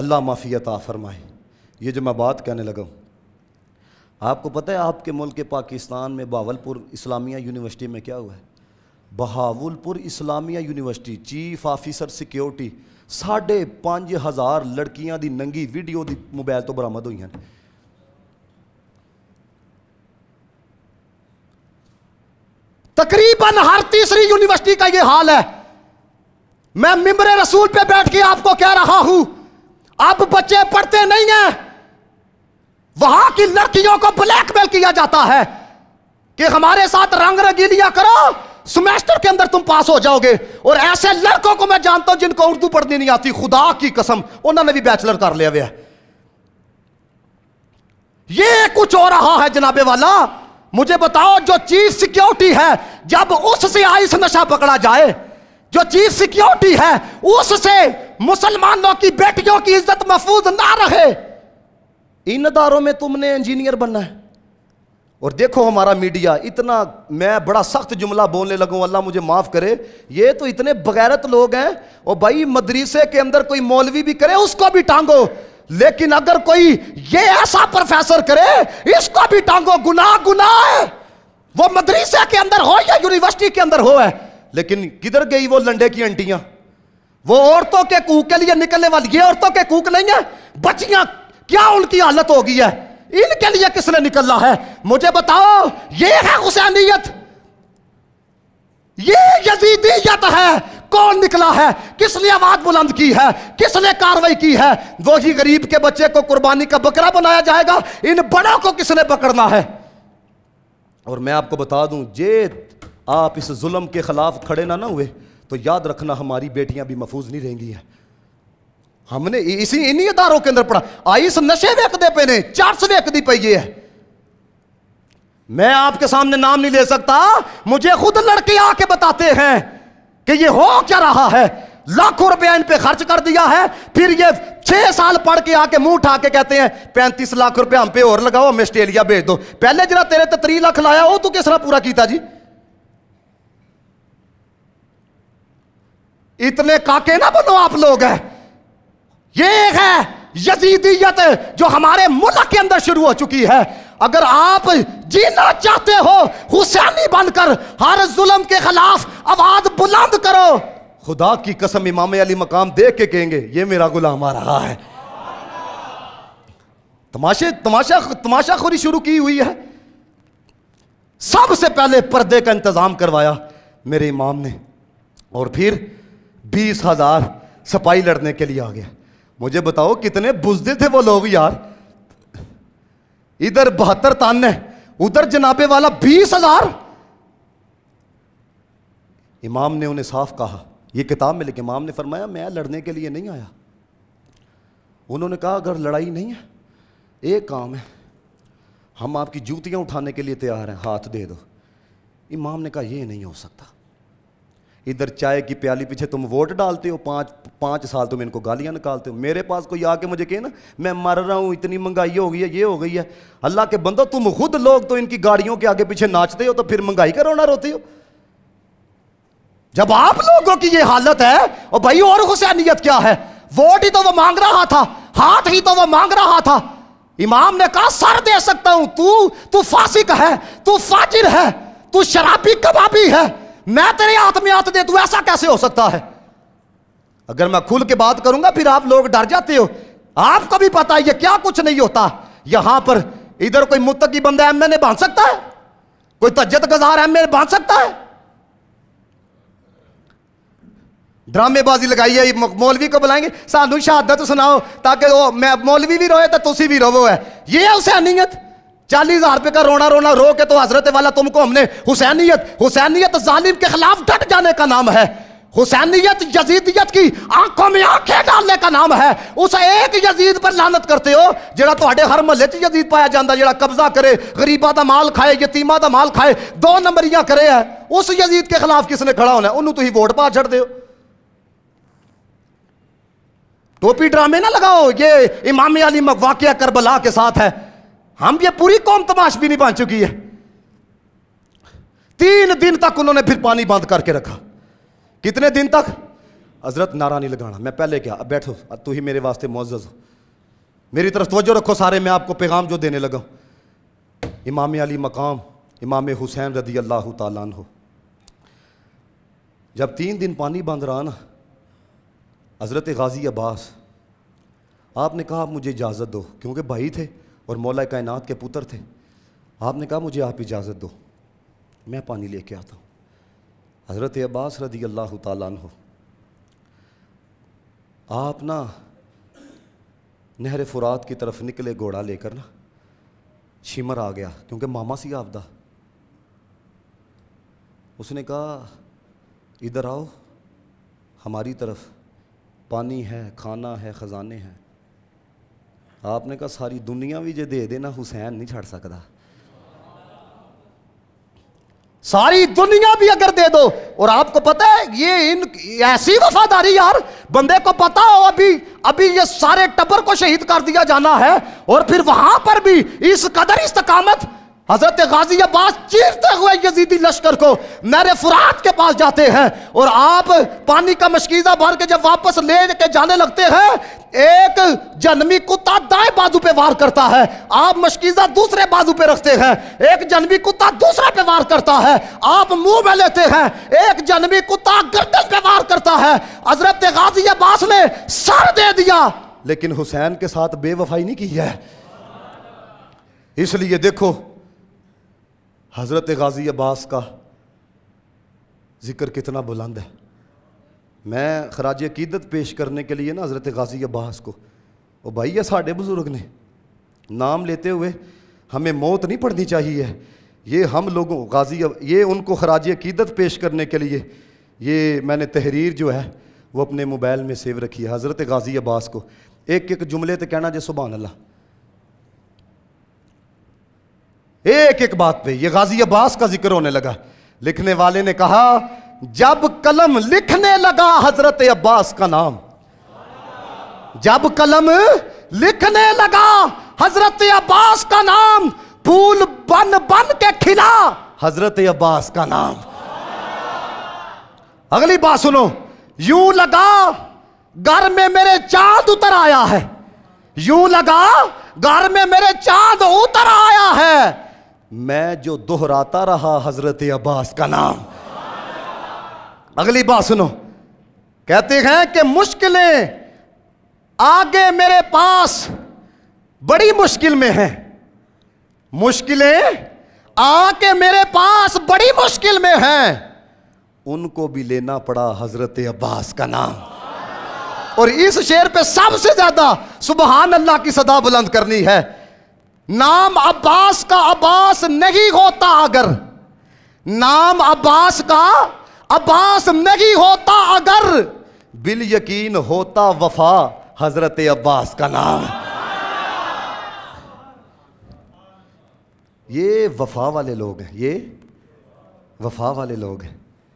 अल्लाह माफ़ी अता फ़रमाए ये जो मैं बात कहने लगा हूँ आपको पता है आपके मुल्क के पाकिस्तान में बावलपुर इस्लामिया यूनिवर्सिटी में क्या हुआ है Bahawalpur Islamia university chief officer security साढ़े पाँच हज़ार लड़कियां की नंगी वीडियो की मोबाइल तो बरामद हुई हैं तकरीबन हर तीसरी यूनिवर्सिटी का ये हाल है मैं मिम्बर रसूल पे बैठ के आपको कह रहा हूं अब बच्चे पढ़ते नहीं हैं वहां की लड़कियों को ब्लैकमेल किया जाता है कि हमारे साथ रंग रंगीलिया करो सेमेस्टर के अंदर तुम पास हो जाओगे और ऐसे लड़कों को मैं जानता हूं जिनको उर्दू पढ़नी नहीं आती खुदा की कसम उन्होंने भी बैचलर कर लिया हुआ ये कुछ हो रहा है जनाबे वाला मुझे बताओ जो चीफ सिक्योरिटी है जब उससे आइस नशा पकड़ा जाए जो चीफ सिक्योरिटी है उससे मुसलमानों की बेटियों की इज्जत महफूज ना रहे इन दारों में तुमने इंजीनियर बनना है और देखो हमारा मीडिया इतना मैं बड़ा सख्त जुमला बोलने लगूं अल्लाह मुझे माफ़ करे ये तो इतने बगैरत लोग हैं और भाई मदरसे के अंदर कोई मौलवी भी करे उसको भी टांगो लेकिन अगर कोई ये ऐसा प्रोफेसर करे इसको भी टांगो गुनाह गुनाह है वो मदरसे के अंदर हो या यूनिवर्सिटी के अंदर हो है लेकिन किधर गई वो लंडे की अंटियां वो औरतों के कूक के लिए निकलने वाली ये औरतों के कूक नहीं है बच्चियां क्या उनकी हालत होगी है इनके लिए किसने निकलना है मुझे बताओ ये है हुसैनियत ये यजीदीयत है कौन निकला है किसने आवाज बुलंद की है किसने कार्रवाई की है वो ही गरीब के बच्चे को कुर्बानी का बकरा बनाया जाएगा इन बड़ों को किसने पकड़ना है और मैं आपको बता दूं जे आप इस जुल्म के खिलाफ खड़े ना ना हुए तो याद रखना हमारी बेटियां भी महफूज नहीं रहेंगी हमने इसी इन्हीं इदारों के अंदर पढ़ा आइस नशे वेखते पे ने चर्च वेखती पई है मैं आपके सामने नाम नहीं ले सकता मुझे खुद लड़के आके बताते हैं कि ये हो क्या रहा है लाखों रुपया इन पे खर्च कर दिया है फिर ये छह साल पढ़ के आके मुंह उठा के कहते हैं पैंतीस लाख रुपया हम पे और लगाओ हमें ऑस्ट्रेलिया भेज दो पहले जरा तेरे तो त्री लाख लाया हो तू किस तरह पूरा किया जी इतने काके ना बनो आप लोग ये है यजीदियत जो हमारे मुल्क के अंदर शुरू हो चुकी है अगर आप जीना चाहते हो हुसैनी बनकर हर जुल्म के खिलाफ आवाज बुलंद करो खुदा की कसम इमाम अली मकाम देख के कहेंगे ये मेरा गुलाम आ रहा है तमाशे तमाशा तमाशा खोरी शुरू की हुई है सबसे पहले पर्दे का इंतजाम करवाया मेरे इमाम ने और फिर बीस हजार सपाई लड़ने के लिए आ गया मुझे बताओ कितने बुजदे थे वो लोग यार इधर बहत्तर ताने उधर जनाबे वाला बीस हजार इमाम ने उन्हें साफ कहा यह किताब में लेकिन इमाम ने फरमाया मैं लड़ने के लिए नहीं आया उन्होंने कहा अगर लड़ाई नहीं है एक काम है हम आपकी जूतियां उठाने के लिए तैयार हैं हाथ दे दो इमाम ने कहा यह नहीं हो सकता इधर चाय की प्याली पीछे तुम वोट डालते हो पाँच पाँच साल तुम इनको गालियाँ निकालते हो मेरे पास कोई आके मुझे कहे ना मैं मर रहा हूँ इतनी महंगाई हो गई है ये हो गई है अल्लाह के बंदो तुम खुद लोग तो इनकी गाड़ियों के आगे पीछे नाचते हो तो फिर महंगाई का रोना रोते हो जब आप लोगों की ये हालत है और भाई और हुसैनियत क्या है वोट ही तो वो मांग रहा था हाथ ही तो वो मांग रहा था इमाम ने कहा सर दे सकता हूं तू तू फासिक है तू फाजिर है तू शराबी कबाबी है मैं तेरे हाथ में हाथ दे तू ऐसा कैसे हो सकता है अगर मैं खुल के बात करूंगा फिर आप लोग डर जाते हो आपको भी पता है ये क्या कुछ नहीं होता यहां पर इधर कोई मुतकी बंदा एम एन बांध सकता है कोई तजत गजार एम एन बांध सकता है ड्रामेबाजी लगाई है मौलवी को बुलाएंगे सानू शहादत सुनाओ ताकि वो मैं मौलवी भी रोए तो तुम भी रोवो है ये है अनियत चालीस हजार रुपये का रोना रोना रो के तो हजरत वाला तुमको हमने हुसैनियत हुसैनियत जालिम के खिलाफ डट जाने का नाम है हुसैनियत यजीदियत की आंखों में आंखें डालने का नाम है उस एक यजीद पर लानत करते हो जरा तो हर महल च यजीद पाया जाता जरा कब्जा करे गरीबा का माल खाए यतीमा का माल खाए दो नंबरियां करे है उस यजीद के खिलाफ किसने खड़ा होना है उन्होंने तुम तो वोट पा छड़ दो टोपी ड्रामे ना लगाओ ये इमाम अली वाक्य करबला के साथ है हम ये पूरी कौम तमाश भी नहीं बन चुकी है तीन दिन तक उन्होंने फिर पानी बंद करके रखा कितने दिन तक हजरत नारा नहीं लगाना मैं पहले क्या अब बैठो अब तू ही मेरे वास्ते मोजज हो मेरी तरफ तोजो रखो सारे मैं आपको पैगाम जो देने लगा इमाम अली मकाम इमाम हुसैन रदी अल्लाह तालन हो जब तीन दिन पानी बंद रहा ना हज़रत गाज़ी अब्बास आपने कहा आप मुझे इजाज़त दो क्योंकि भाई थे और मौला कायनात के पुत्र थे आपने कहा मुझे आप इजाज़त दो मैं पानी लेके आता हूँ हज़रत अब्बास रदी अल्लाह हो आप ना नहर फुरात की तरफ निकले घोड़ा लेकर ना शिमर आ गया क्योंकि मामा सी आपदा उसने कहा इधर आओ हमारी तरफ पानी है खाना है ख़जाने हैं आपने कहा सारी दुनिया भी जो दे देना हुसैन नहीं छड़ सकता सारी दुनिया भी अगर दे दो और आपको पता है ये इन ऐसी वफादारी यार बंदे को पता हो अभी अभी ये सारे टबर को शहीद कर दिया जाना है और फिर वहां पर भी इस कदर इस्तकामत हजरत गाजी अब्बास चीरते हुए यजीदी लश्कर को नहर फुरात के पास जाते हैं और आप पानी का मशकीजा भर के जब वापस ले के जाने लगते हैं एक जन्मी कुत्ता दाएं बाजू पे वार करता है आप मशकीजा दूसरे बाजू पे रखते हैं एक जन्मी कुत्ता दूसरे पे वार करता है आप मुंह में लेते हैं एक जन्मी कुत्ता गर्दन पे वार करता है हजरत गाजी अब्बास ने सर दे दिया लेकिन हुसैन के साथ बेवफाई नहीं की है इसलिए देखो हज़रत गाज़ी अब्बास का ज़िक्र कितना बुलंद है मैं खराज अकीदत पेश करने के लिए ना हज़रत गाज़ी अब्बास को और भाई ये साढ़े बुज़ुर्ग ने नाम लेते हुए हमें मौत नहीं पढ़नी चाहिए ये हम लोगों गाजी ये उनको खराज अकीदत पेश करने के लिए ये मैंने तहरीर जो है वो अपने मोबाइल में सेव रखी है हज़रत गाज़ी अब्बास को एक एक जुमले तो कहना जे सुबह अल्लाह एक एक बात पे ये गाजी अब्बास का जिक्र होने लगा लिखने वाले ने कहा जब कलम लिखने लगा हजरत अब्बास का नाम जब कलम लिखने लगा हजरत अब्बास का नाम फूल बन बन के खिला हजरत अब्बास का नाम अगली बात सुनो यू लगा घर में मेरे चांद उतर आया है यू लगा घर में मेरे चांद उतर आया है मैं जो दोहराता रहा हजरत अब्बास का नाम अगली बात सुनो कहते हैं कि मुश्किलें आगे मेरे पास बड़ी मुश्किल में हैं मुश्किलें आके मेरे पास बड़ी मुश्किल में हैं उनको भी लेना पड़ा हजरत अब्बास का नाम और इस शेर पे सबसे ज्यादा सुबहान अल्लाह की सदा बुलंद करनी है नाम अब्बास का अब्बास नहीं होता अगर नाम अब्बास का अब्बास नहीं होता अगर बिल यकीन होता वफा हजरत अब्बास का नाम ये वफा वाले लोग हैं ये वफा वाले लोग हैं